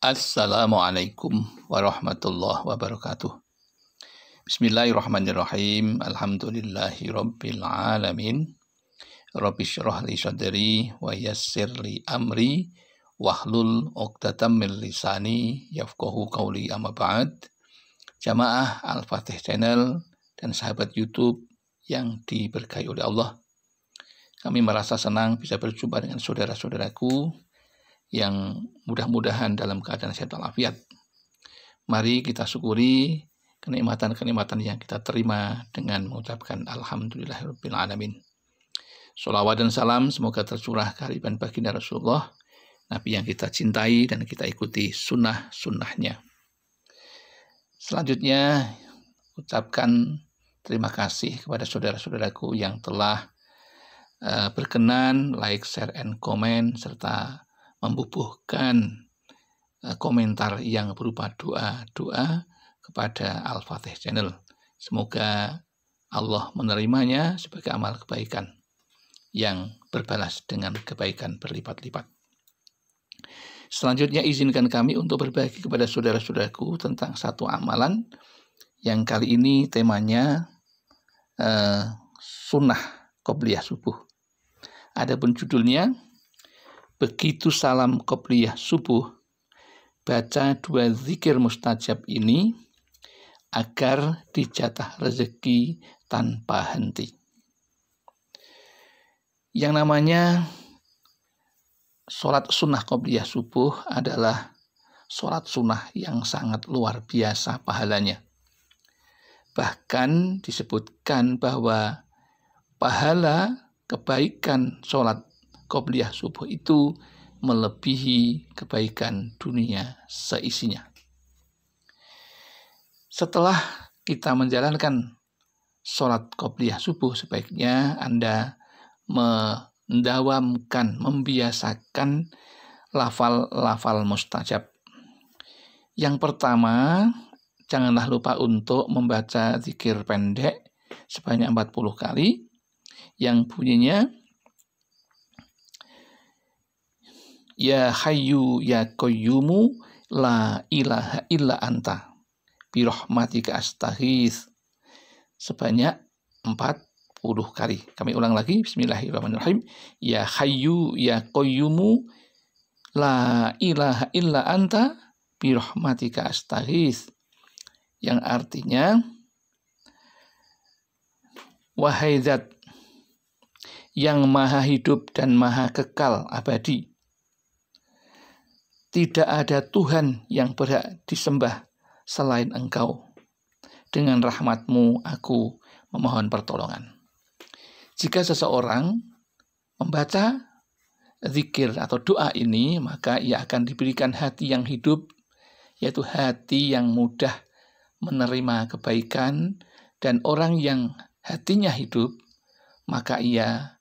Assalamualaikum warahmatullahi wabarakatuh. Bismillahirrahmanirrahim. Alhamdulillahi rabbil alamin. Rabbi syrah li sadri wa yassir li amri wahlul uqdatam min lisani yafqahu qawli amma ba'd. Jamaah Al-Fatih Channel dan sahabat YouTube yang diberkahi oleh Allah. Kami merasa senang bisa berjumpa dengan saudara-saudaraku yang mudah-mudahan dalam keadaan sehat walafiat. Mari kita syukuri kenikmatan-kenikmatan yang kita terima dengan mengucapkan Alhamdulillahirabbil alamin. Salawat dan salam semoga tercurah kehadiran baginda Rasulullah, Nabi yang kita cintai dan kita ikuti sunnah-sunnahnya. Selanjutnya, ucapkan terima kasih kepada saudara-saudaraku yang telah eh, berkenan like, share, and comment, serta membubuhkan eh, komentar yang berupa doa-doa kepada Al-Fatih Channel. Semoga Allah menerimanya sebagai amal kebaikan yang berbalas dengan kebaikan berlipat-lipat. Selanjutnya izinkan kami untuk berbagi kepada saudara-saudaraku tentang satu amalan yang kali ini temanya eh, sunnah qobliyah subuh. Adapun judulnya Begitu salam kopliyah subuh, baca dua zikir mustajab ini agar dijatah rezeki tanpa henti. Yang namanya sholat sunnah kopliyah subuh adalah sholat sunnah yang sangat luar biasa pahalanya. Bahkan disebutkan bahwa pahala kebaikan sholat qobliyah subuh itu melebihi kebaikan dunia seisinya. Setelah kita menjalankan sholat qobliyah subuh, sebaiknya Anda mendawamkan, membiasakan lafal-lafal mustajab. Yang pertama, janganlah lupa untuk membaca zikir pendek sebanyak 40 kali yang bunyinya Ya Hayyu Ya koyumu La ilaha illa anta Birahmatika astaghith Sebanyak 40 kali Kami ulang lagi Bismillahirrahmanirrahim Ya Hayyu Ya koyumu La ilaha illa anta Birahmatika astaghith Yang artinya Wahai zat yang maha hidup dan maha kekal abadi tidak ada Tuhan yang berhak disembah selain engkau. Dengan rahmatmu aku memohon pertolongan. Jika seseorang membaca zikir atau doa ini, maka ia akan diberikan hati yang hidup, yaitu hati yang mudah menerima kebaikan, dan orang yang hatinya hidup, maka ia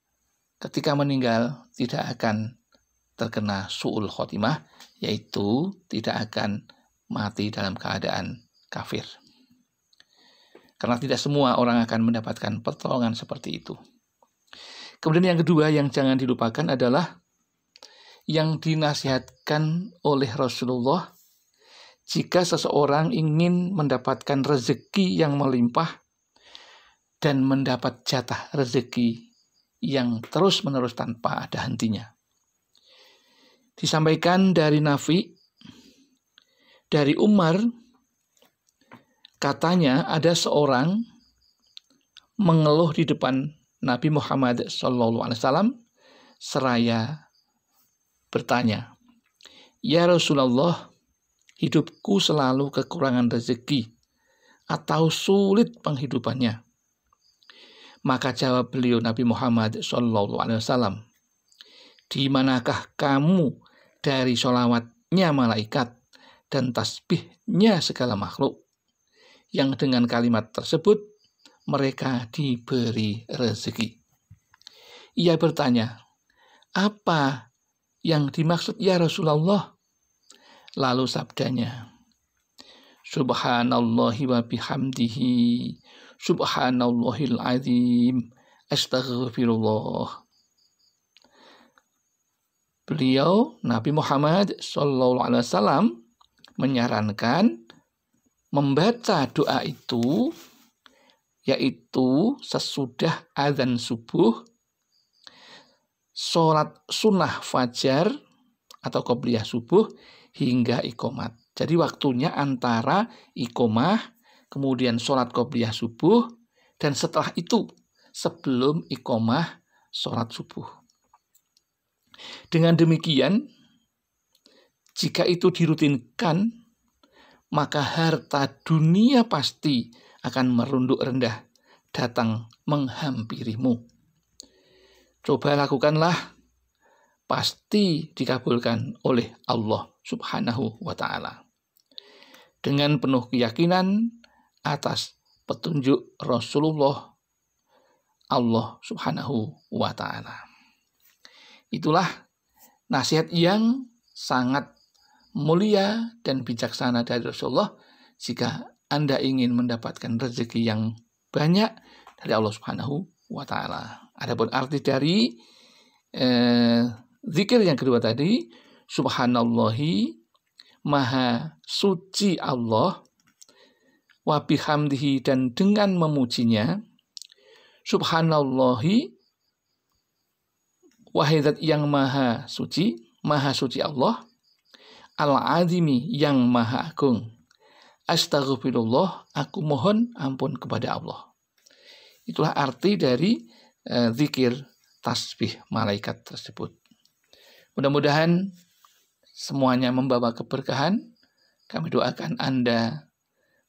ketika meninggal tidak akan terkena su'ul khotimah yaitu tidak akan mati dalam keadaan kafir. Karena tidak semua orang akan mendapatkan pertolongan seperti itu. Kemudian yang kedua yang jangan dilupakan adalah yang dinasihatkan oleh Rasulullah jika seseorang ingin mendapatkan rezeki yang melimpah dan mendapat jatah rezeki yang terus-menerus tanpa ada hentinya disampaikan dari Nafi dari Umar katanya ada seorang mengeluh di depan Nabi Muhammad SAW seraya bertanya, Ya Rasulullah, hidupku selalu kekurangan rezeki atau sulit penghidupannya. Maka jawab beliau Nabi Muhammad SAW, Di manakah kamu dari solawatnya malaikat dan tasbihnya segala makhluk, yang dengan kalimat tersebut mereka diberi rezeki. Ia bertanya, apa yang dimaksud ya Rasulullah? Lalu sabdanya, subhanallah wa bihamdihi, Subhanallahil azim, Astaghfirullah beliau Nabi Muhammad saw menyarankan membaca doa itu yaitu sesudah azan subuh, sholat sunnah fajar atau qobliyah subuh hingga ikomat. Jadi waktunya antara ikomah, kemudian sholat qobliyah subuh, dan setelah itu sebelum ikomah sholat subuh. Dengan demikian, jika itu dirutinkan, maka harta dunia pasti akan merunduk rendah datang menghampirimu. Coba lakukanlah, pasti dikabulkan oleh Allah Subhanahu wa Ta'ala. Dengan penuh keyakinan atas petunjuk Rasulullah Allah Subhanahu wa Ta'ala. Itulah Nasihat yang sangat mulia dan bijaksana dari Rasulullah jika Anda ingin mendapatkan rezeki yang banyak dari Allah Subhanahu wa taala. Adapun arti dari eh, zikir yang kedua tadi, subhanallahi maha suci Allah wa bihamdihi dan dengan memujinya subhanallahi wahai zat yang maha suci, maha suci Allah, al-azimi yang maha agung. Astaghfirullah, aku mohon ampun kepada Allah. Itulah arti dari uh, zikir tasbih malaikat tersebut. Mudah-mudahan semuanya membawa keberkahan. Kami doakan Anda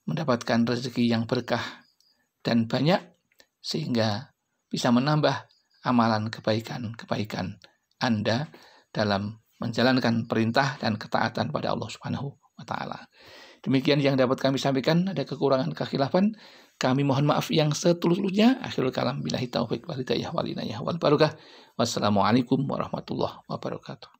mendapatkan rezeki yang berkah dan banyak sehingga bisa menambah amalan kebaikan-kebaikan Anda dalam menjalankan perintah dan ketaatan pada Allah Subhanahu wa taala. Demikian yang dapat kami sampaikan, ada kekurangan kekhilafan, kami mohon maaf yang setulus-tulusnya. Akhirul kalam billahi taufik wal hidayah wal inayah wal barakah. Wassalamualaikum warahmatullahi wabarakatuh.